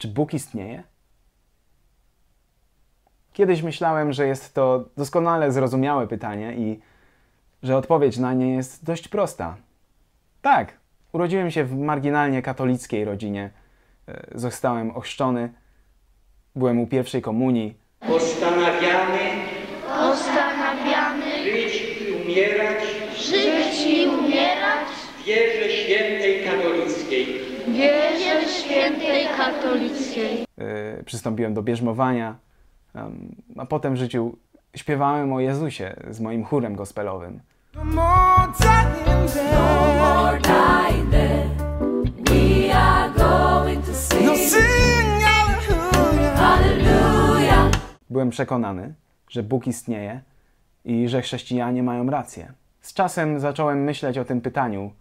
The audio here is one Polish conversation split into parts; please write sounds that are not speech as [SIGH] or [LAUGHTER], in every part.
Czy Bóg istnieje? Kiedyś myślałem, że jest to doskonale zrozumiałe pytanie i że odpowiedź na nie jest dość prosta. Tak, urodziłem się w marginalnie katolickiej rodzinie. E, zostałem ochrzczony, byłem u pierwszej komunii. Postanawiamy katolickiej. Wierzę w świętej katolickiej. Yy, przystąpiłem do bierzmowania, a potem w życiu śpiewałem o Jezusie z moim chórem gospelowym. No no no Byłem przekonany, że Bóg istnieje i że chrześcijanie mają rację. Z czasem zacząłem myśleć o tym pytaniu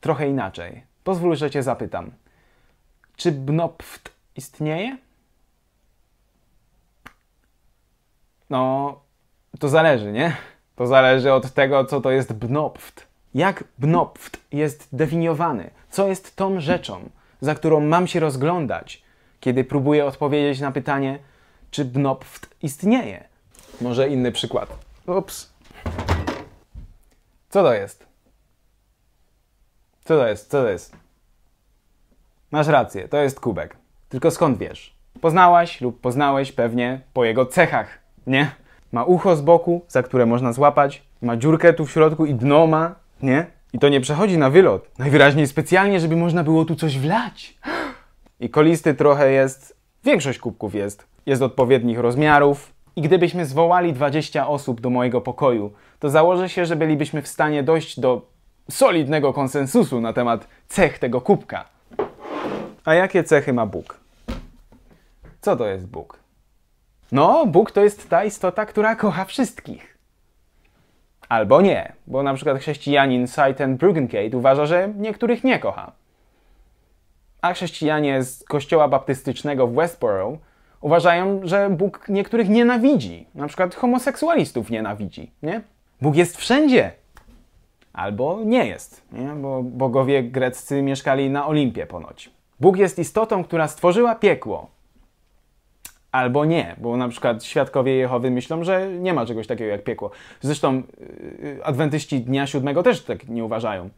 trochę inaczej. Pozwól, że Cię zapytam. Czy Bnopft istnieje? No, to zależy, nie? To zależy od tego, co to jest Bnopft. Jak Bnopft jest definiowany? Co jest tą rzeczą, za którą mam się rozglądać, kiedy próbuję odpowiedzieć na pytanie, czy Bnopft istnieje? Może inny przykład. Ups. Co to jest? Co to jest? Co to jest? Masz rację, to jest kubek. Tylko skąd wiesz? Poznałaś lub poznałeś pewnie po jego cechach, nie? Ma ucho z boku, za które można złapać, ma dziurkę tu w środku i dno ma, nie? I to nie przechodzi na wylot. Najwyraźniej specjalnie, żeby można było tu coś wlać. [GASPS] I kolisty trochę jest, większość kubków jest, jest odpowiednich rozmiarów. I gdybyśmy zwołali 20 osób do mojego pokoju, to założę się, że bylibyśmy w stanie dojść do solidnego konsensusu na temat cech tego kubka. A jakie cechy ma Bóg? Co to jest Bóg? No, Bóg to jest ta istota, która kocha wszystkich. Albo nie, bo na przykład chrześcijanin Saiten Brugenkate uważa, że niektórych nie kocha. A chrześcijanie z kościoła baptystycznego w Westboro uważają, że Bóg niektórych nienawidzi. Na przykład homoseksualistów nienawidzi, nie? Bóg jest wszędzie albo nie jest, nie? bo bogowie greccy mieszkali na Olimpie ponoć. Bóg jest istotą, która stworzyła piekło, albo nie, bo na przykład świadkowie Jehowy myślą, że nie ma czegoś takiego jak piekło. Zresztą y, y, adwentyści dnia siódmego też tak nie uważają.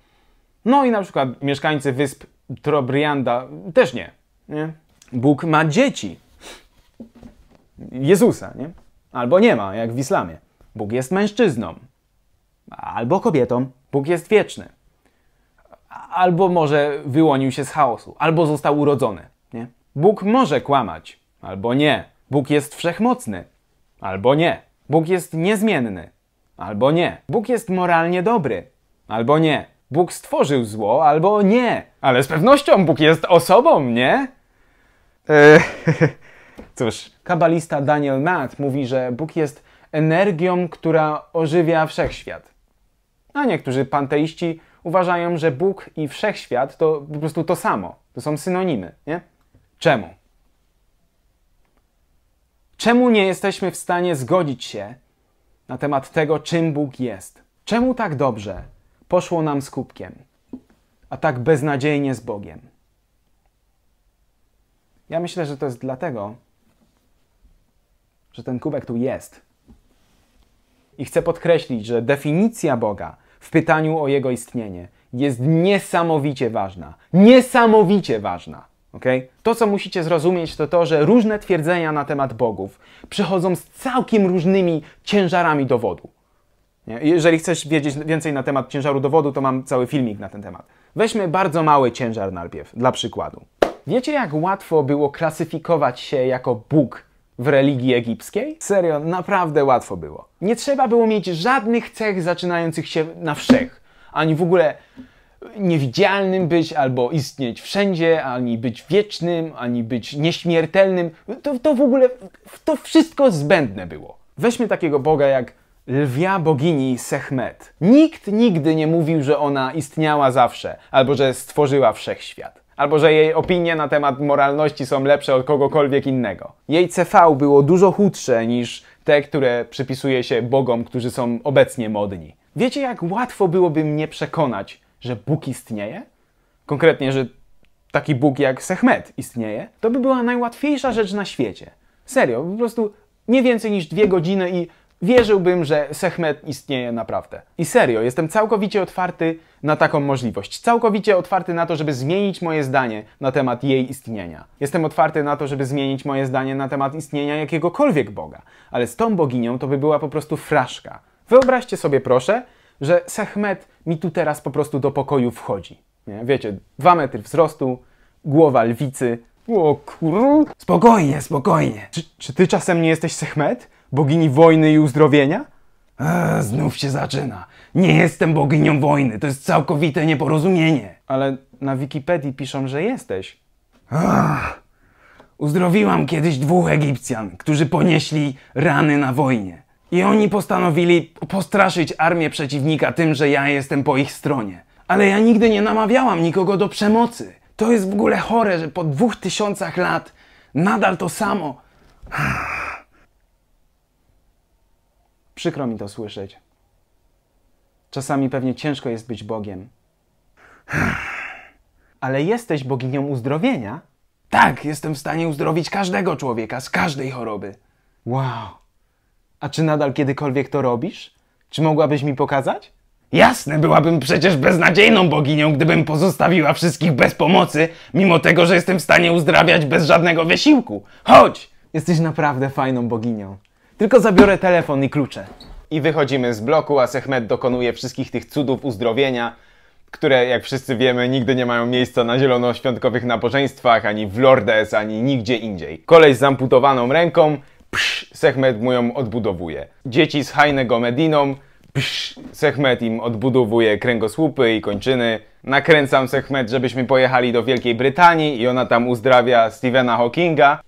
No i na przykład mieszkańcy wysp Trobrianda też nie, nie? Bóg ma dzieci. Jezusa, nie? Albo nie ma, jak w islamie. Bóg jest mężczyzną. Albo kobietą. Bóg jest wieczny. Albo może wyłonił się z chaosu, albo został urodzony. Nie? Bóg może kłamać, albo nie. Bóg jest wszechmocny, albo nie. Bóg jest niezmienny, albo nie. Bóg jest moralnie dobry, albo nie. Bóg stworzył zło, albo nie. Ale z pewnością Bóg jest osobą, nie? Eee, [LAUGHS] cóż, kabalista Daniel Matt mówi, że Bóg jest energią, która ożywia wszechświat. A niektórzy panteiści uważają, że Bóg i wszechświat to po prostu to samo. To są synonimy, nie? Czemu? Czemu nie jesteśmy w stanie zgodzić się na temat tego, czym Bóg jest? Czemu tak dobrze poszło nam z kubkiem, a tak beznadziejnie z Bogiem? Ja myślę, że to jest dlatego, że ten kubek tu jest. I chcę podkreślić, że definicja Boga w pytaniu o jego istnienie jest niesamowicie ważna. Niesamowicie ważna. Okay? To, co musicie zrozumieć, to to, że różne twierdzenia na temat bogów przychodzą z całkiem różnymi ciężarami dowodu. Nie? Jeżeli chcesz wiedzieć więcej na temat ciężaru dowodu, to mam cały filmik na ten temat. Weźmy bardzo mały ciężar najpierw, dla przykładu. Wiecie, jak łatwo było klasyfikować się jako Bóg w religii egipskiej? Serio, naprawdę łatwo było. Nie trzeba było mieć żadnych cech zaczynających się na wszech, ani w ogóle niewidzialnym być, albo istnieć wszędzie, ani być wiecznym, ani być nieśmiertelnym. To, to w ogóle, to wszystko zbędne było. Weźmy takiego Boga jak lwia bogini Sechmet. Nikt nigdy nie mówił, że ona istniała zawsze, albo że stworzyła wszechświat albo że jej opinie na temat moralności są lepsze od kogokolwiek innego. Jej CV było dużo chudsze niż te, które przypisuje się bogom, którzy są obecnie modni. Wiecie, jak łatwo byłoby mnie przekonać, że Bóg istnieje? Konkretnie, że taki Bóg jak Sehmet istnieje? To by była najłatwiejsza rzecz na świecie. Serio, po prostu nie więcej niż dwie godziny i wierzyłbym, że Sehmet istnieje naprawdę. I serio, jestem całkowicie otwarty na taką możliwość. Całkowicie otwarty na to, żeby zmienić moje zdanie na temat jej istnienia. Jestem otwarty na to, żeby zmienić moje zdanie na temat istnienia jakiegokolwiek Boga. Ale z tą boginią to by była po prostu fraszka. Wyobraźcie sobie proszę, że Sehmet mi tu teraz po prostu do pokoju wchodzi. Nie? Wiecie, dwa metry wzrostu, głowa lwicy. O kur... Spokojnie, spokojnie. Czy, czy ty czasem nie jesteś Sehmet? Bogini wojny i uzdrowienia? Eee, znów się zaczyna. Nie jestem boginią wojny, to jest całkowite nieporozumienie. Ale na Wikipedii piszą, że jesteś. uzdrowiłam kiedyś dwóch Egipcjan, którzy ponieśli rany na wojnie. I oni postanowili postraszyć armię przeciwnika tym, że ja jestem po ich stronie. Ale ja nigdy nie namawiałam nikogo do przemocy. To jest w ogóle chore, że po dwóch tysiącach lat nadal to samo. Przykro mi to słyszeć. Czasami pewnie ciężko jest być Bogiem. [SIGHS] Ale jesteś boginią uzdrowienia? Tak, jestem w stanie uzdrowić każdego człowieka z każdej choroby. Wow. A czy nadal kiedykolwiek to robisz? Czy mogłabyś mi pokazać? Jasne, byłabym przecież beznadziejną boginią, gdybym pozostawiła wszystkich bez pomocy, mimo tego, że jestem w stanie uzdrawiać bez żadnego wysiłku. Chodź! Jesteś naprawdę fajną boginią. Tylko zabiorę telefon i klucze. I wychodzimy z bloku, a Sehmet dokonuje wszystkich tych cudów uzdrowienia, które, jak wszyscy wiemy, nigdy nie mają miejsca na zielonoświątkowych nabożeństwach, ani w Lourdes, ani nigdzie indziej. Kolej z amputowaną ręką, psz, Sehmet mu ją odbudowuje. Dzieci z hajnego Mediną, psz, Sehmet im odbudowuje kręgosłupy i kończyny. Nakręcam Sehmet, żebyśmy pojechali do Wielkiej Brytanii i ona tam uzdrawia Stephena Hawkinga.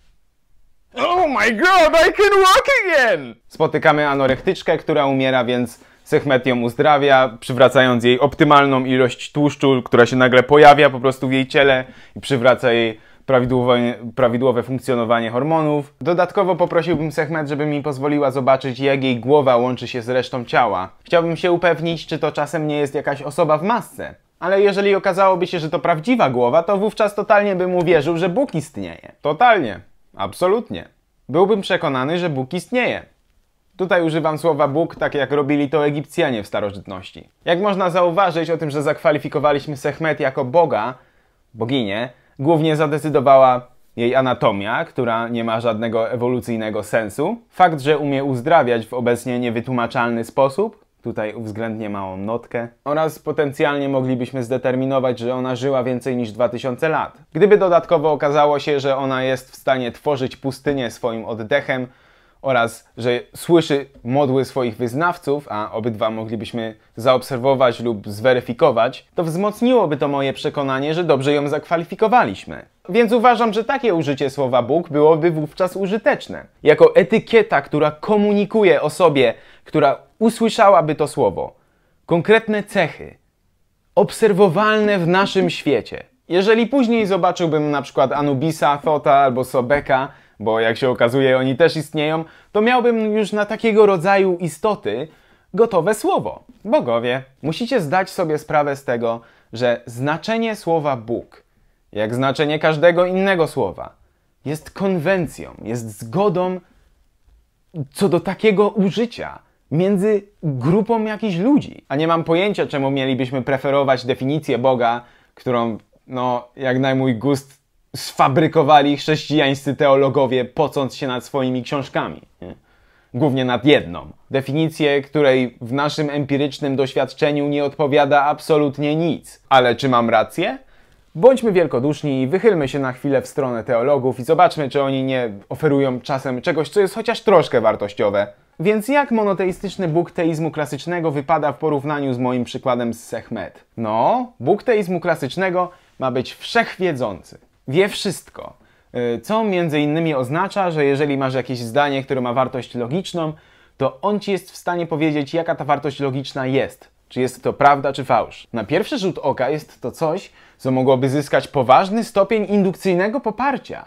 Oh my god, I can walk again! Spotykamy anorektyczkę, która umiera, więc Sechmet ją uzdrawia, przywracając jej optymalną ilość tłuszczu, która się nagle pojawia po prostu w jej ciele i przywraca jej prawidłowe, prawidłowe funkcjonowanie hormonów. Dodatkowo poprosiłbym Sechmet, żeby mi pozwoliła zobaczyć, jak jej głowa łączy się z resztą ciała. Chciałbym się upewnić, czy to czasem nie jest jakaś osoba w masce. Ale jeżeli okazałoby się, że to prawdziwa głowa, to wówczas totalnie bym uwierzył, że Bóg istnieje. Totalnie. Absolutnie. Byłbym przekonany, że Bóg istnieje. Tutaj używam słowa Bóg tak jak robili to Egipcjanie w starożytności. Jak można zauważyć o tym, że zakwalifikowaliśmy Sechmet jako Boga, boginię, głównie zadecydowała jej anatomia, która nie ma żadnego ewolucyjnego sensu, fakt, że umie uzdrawiać w obecnie niewytłumaczalny sposób, tutaj uwzględnię małą notkę, oraz potencjalnie moglibyśmy zdeterminować, że ona żyła więcej niż 2000 lat. Gdyby dodatkowo okazało się, że ona jest w stanie tworzyć pustynię swoim oddechem oraz że słyszy modły swoich wyznawców, a obydwa moglibyśmy zaobserwować lub zweryfikować, to wzmocniłoby to moje przekonanie, że dobrze ją zakwalifikowaliśmy. Więc uważam, że takie użycie słowa Bóg byłoby wówczas użyteczne. Jako etykieta, która komunikuje o sobie która usłyszałaby to słowo. Konkretne cechy, obserwowalne w naszym świecie. Jeżeli później zobaczyłbym na przykład Anubisa, Thota albo Sobeka, bo jak się okazuje oni też istnieją, to miałbym już na takiego rodzaju istoty gotowe słowo. Bogowie, musicie zdać sobie sprawę z tego, że znaczenie słowa Bóg, jak znaczenie każdego innego słowa, jest konwencją, jest zgodą co do takiego użycia między grupą jakichś ludzi. A nie mam pojęcia, czemu mielibyśmy preferować definicję Boga, którą, no, jak na mój gust, sfabrykowali chrześcijańscy teologowie, pocąc się nad swoimi książkami. Nie? Głównie nad jedną. Definicję, której w naszym empirycznym doświadczeniu nie odpowiada absolutnie nic. Ale czy mam rację? Bądźmy wielkoduszni i wychylmy się na chwilę w stronę teologów i zobaczmy, czy oni nie oferują czasem czegoś, co jest chociaż troszkę wartościowe. Więc jak monoteistyczny Bóg teizmu klasycznego wypada w porównaniu z moim przykładem z Sechmet? No, Bóg teizmu klasycznego ma być wszechwiedzący. Wie wszystko. Y, co między innymi oznacza, że jeżeli masz jakieś zdanie, które ma wartość logiczną, to on ci jest w stanie powiedzieć, jaka ta wartość logiczna jest. Czy jest to prawda czy fałsz? Na pierwszy rzut oka jest to coś, co mogłoby zyskać poważny stopień indukcyjnego poparcia.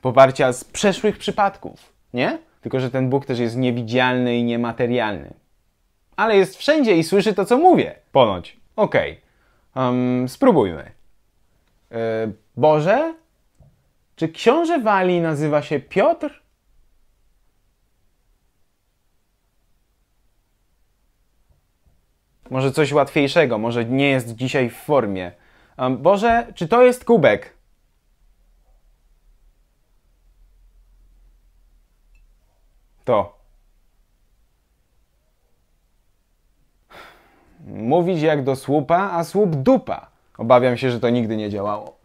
Poparcia z przeszłych przypadków, nie? Tylko, że ten Bóg też jest niewidzialny i niematerialny. Ale jest wszędzie i słyszy to, co mówię. Ponoć. Okej. Okay. Um, spróbujmy. Yy, Boże? Czy książę Wali nazywa się Piotr? Może coś łatwiejszego, może nie jest dzisiaj w formie. Um, Boże, czy to jest kubek? To. Mówić jak do słupa, a słup dupa. Obawiam się, że to nigdy nie działało.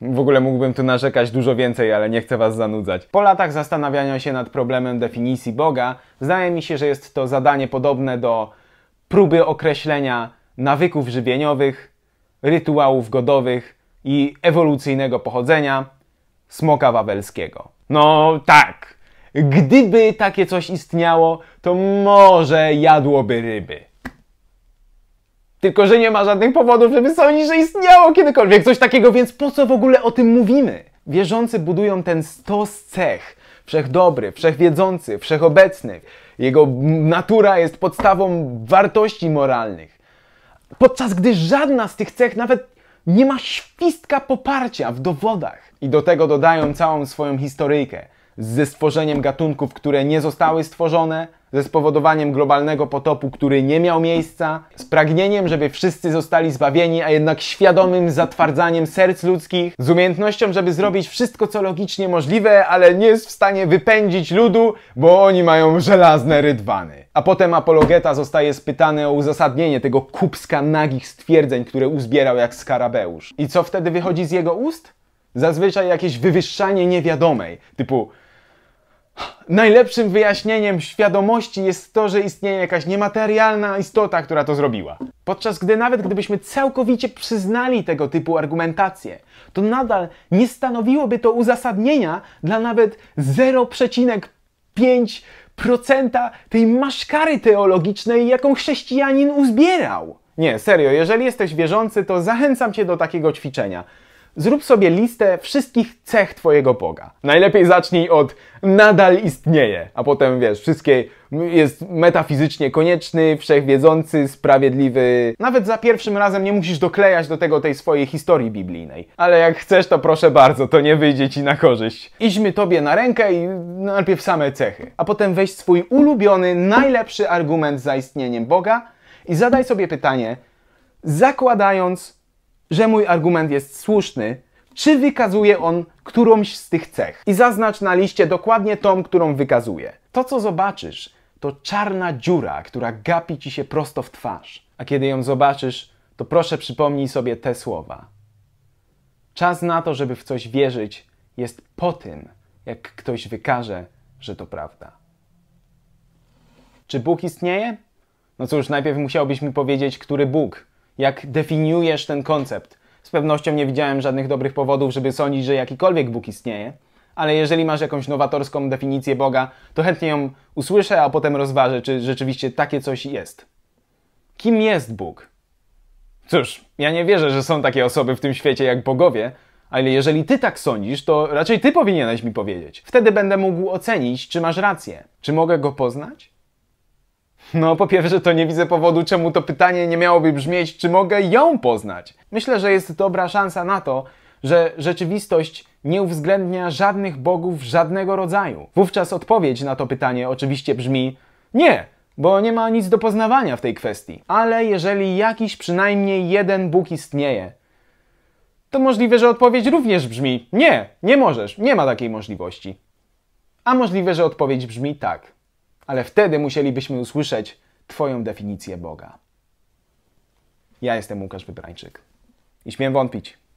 W ogóle mógłbym tu narzekać dużo więcej, ale nie chcę Was zanudzać. Po latach zastanawiania się nad problemem definicji Boga, zdaje mi się, że jest to zadanie podobne do próby określenia nawyków żywieniowych, rytuałów godowych i ewolucyjnego pochodzenia smoka wawelskiego. No tak, gdyby takie coś istniało, to może jadłoby ryby. Tylko, że nie ma żadnych powodów, żeby sądzić, że istniało kiedykolwiek coś takiego, więc po co w ogóle o tym mówimy? Wierzący budują ten stos cech, wszechdobry, wszechwiedzący, wszechobecny. Jego natura jest podstawą wartości moralnych. Podczas gdy żadna z tych cech nawet nie ma świstka poparcia w dowodach. I do tego dodają całą swoją historyjkę ze stworzeniem gatunków, które nie zostały stworzone, ze spowodowaniem globalnego potopu, który nie miał miejsca, z pragnieniem, żeby wszyscy zostali zbawieni, a jednak świadomym zatwardzaniem serc ludzkich, z umiejętnością, żeby zrobić wszystko, co logicznie możliwe, ale nie jest w stanie wypędzić ludu, bo oni mają żelazne rydwany. A potem apologeta zostaje spytany o uzasadnienie tego kupska nagich stwierdzeń, które uzbierał jak skarabeusz. I co wtedy wychodzi z jego ust? Zazwyczaj jakieś wywyższanie niewiadomej, typu Najlepszym wyjaśnieniem świadomości jest to, że istnieje jakaś niematerialna istota, która to zrobiła. Podczas gdy nawet gdybyśmy całkowicie przyznali tego typu argumentację, to nadal nie stanowiłoby to uzasadnienia dla nawet 0,5% tej maszkary teologicznej, jaką chrześcijanin uzbierał. Nie, serio, jeżeli jesteś wierzący, to zachęcam cię do takiego ćwiczenia zrób sobie listę wszystkich cech Twojego Boga. Najlepiej zacznij od nadal istnieje, a potem wiesz, wszystkie jest metafizycznie konieczny, wszechwiedzący, sprawiedliwy. Nawet za pierwszym razem nie musisz doklejać do tego tej swojej historii biblijnej. Ale jak chcesz, to proszę bardzo, to nie wyjdzie Ci na korzyść. Idźmy Tobie na rękę i najpierw same cechy, a potem weź swój ulubiony, najlepszy argument za istnieniem Boga i zadaj sobie pytanie, zakładając, że mój argument jest słuszny, czy wykazuje on którąś z tych cech. I zaznacz na liście dokładnie tą, którą wykazuje. To, co zobaczysz, to czarna dziura, która gapi ci się prosto w twarz. A kiedy ją zobaczysz, to proszę przypomnij sobie te słowa. Czas na to, żeby w coś wierzyć, jest po tym, jak ktoś wykaże, że to prawda. Czy Bóg istnieje? No cóż, najpierw musiałbyś mi powiedzieć, który Bóg jak definiujesz ten koncept. Z pewnością nie widziałem żadnych dobrych powodów, żeby sądzić, że jakikolwiek Bóg istnieje, ale jeżeli masz jakąś nowatorską definicję Boga, to chętnie ją usłyszę, a potem rozważę, czy rzeczywiście takie coś jest. Kim jest Bóg? Cóż, ja nie wierzę, że są takie osoby w tym świecie jak bogowie, ale jeżeli ty tak sądzisz, to raczej ty powinieneś mi powiedzieć. Wtedy będę mógł ocenić, czy masz rację. Czy mogę go poznać? No, po pierwsze, to nie widzę powodu, czemu to pytanie nie miałoby brzmieć, czy mogę ją poznać. Myślę, że jest dobra szansa na to, że rzeczywistość nie uwzględnia żadnych bogów żadnego rodzaju. Wówczas odpowiedź na to pytanie oczywiście brzmi nie, bo nie ma nic do poznawania w tej kwestii. Ale jeżeli jakiś przynajmniej jeden Bóg istnieje, to możliwe, że odpowiedź również brzmi nie, nie możesz, nie ma takiej możliwości. A możliwe, że odpowiedź brzmi tak ale wtedy musielibyśmy usłyszeć Twoją definicję Boga. Ja jestem Łukasz Wybrańczyk i śmiem wątpić,